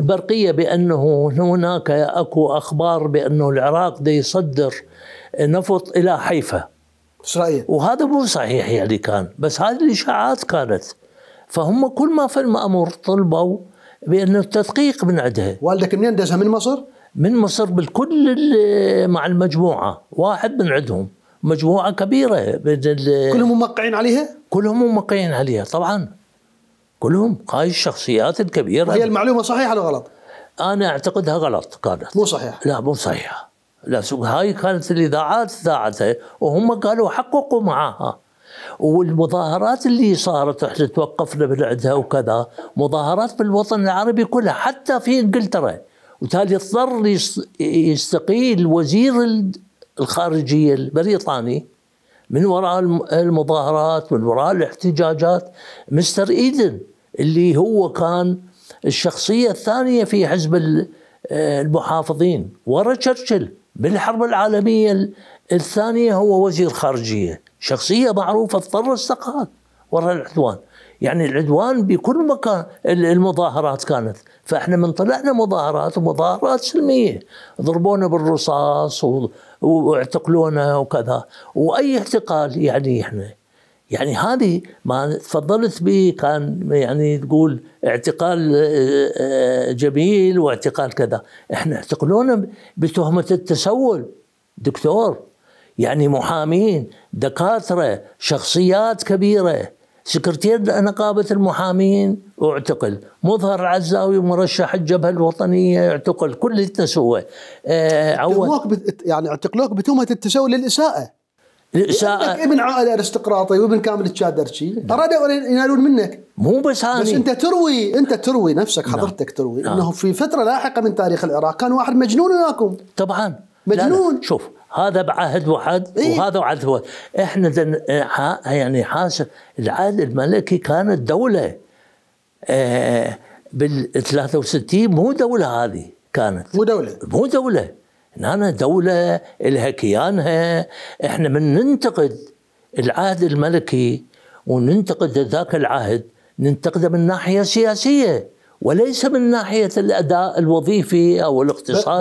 البرقيه بانه هناك اكو اخبار بانه العراق دي يصدر نفط الى حيفا اسرائيل وهذا مو صحيح يعني كان بس هذه الاشاعات كانت فهم كل ما في المامور طلبوا بانه التدقيق من عندها والدك منين دزها من مصر؟ من مصر بالكل مع المجموعه واحد من عندهم مجموعه كبيره كلهم موقعين عليها؟ كلهم موقعين عليها طبعا كلهم هاي الشخصيات الكبيرة هي المعلومة صحيحة ولا غلط؟ أنا أعتقدها غلط كانت مو صحيحة لا مو صحيحة لا هاي كانت الإذاعات ذاعتها وهم قالوا حققوا معاها والمظاهرات اللي صارت احنا توقفنا من عندها وكذا مظاهرات بالوطن العربي كلها حتى في انجلترا وبالتالي اضطر يستقيل وزير الخارجيه البريطاني من وراء المظاهرات من وراء الاحتجاجات مستر ايدن اللي هو كان الشخصيه الثانيه في حزب المحافظين ورا تشرشل بالحرب العالميه الثانيه هو وزير خارجيه شخصيه معروفه اضطر استقال وراء العدوان يعني العدوان بكل مكان المظاهرات كانت فاحنا من طلعنا مظاهرات ومظاهرات سلميه ضربونا بالرصاص واعتقلونا وكذا واي اعتقال يعني احنا يعني هذه ما تفضلت به كان يعني تقول اعتقال آه، آه، جميل واعتقال كذا احنا اعتقلونا بتهمه التسول دكتور يعني محامين دكاتره شخصيات كبيره سكرتير نقابة المحامين اعتقل مظهر العزاوي مرشح الجبهة الوطنية اعتقل كل التسوى اه بت... يعني اعتقلوك بتهمة التسوى للإساءة الإساءة ابن عائلة ارستقراطي وابن كامل الشادرشي أرادوا نعم. ينالون منك مو بس هاني بس أنت تروي أنت تروي نفسك نعم. حضرتك لا. تروي لا. نعم. أنه في فترة لاحقة من تاريخ العراق كان واحد مجنون هناكم طبعا مجنون لا لا. شوف هذا بعهد واحد إيه. وهذا بعهد واحد احنا إيه، يعني حاصل العهد الملكي كانت دوله آه بال 63 مو دوله هذه كانت مو دوله مو دوله هنا دوله لها كيانها احنا من ننتقد العهد الملكي وننتقد ذاك العهد ننتقده من ناحيه سياسيه وليس من ناحيه الاداء الوظيفي او الاقتصادي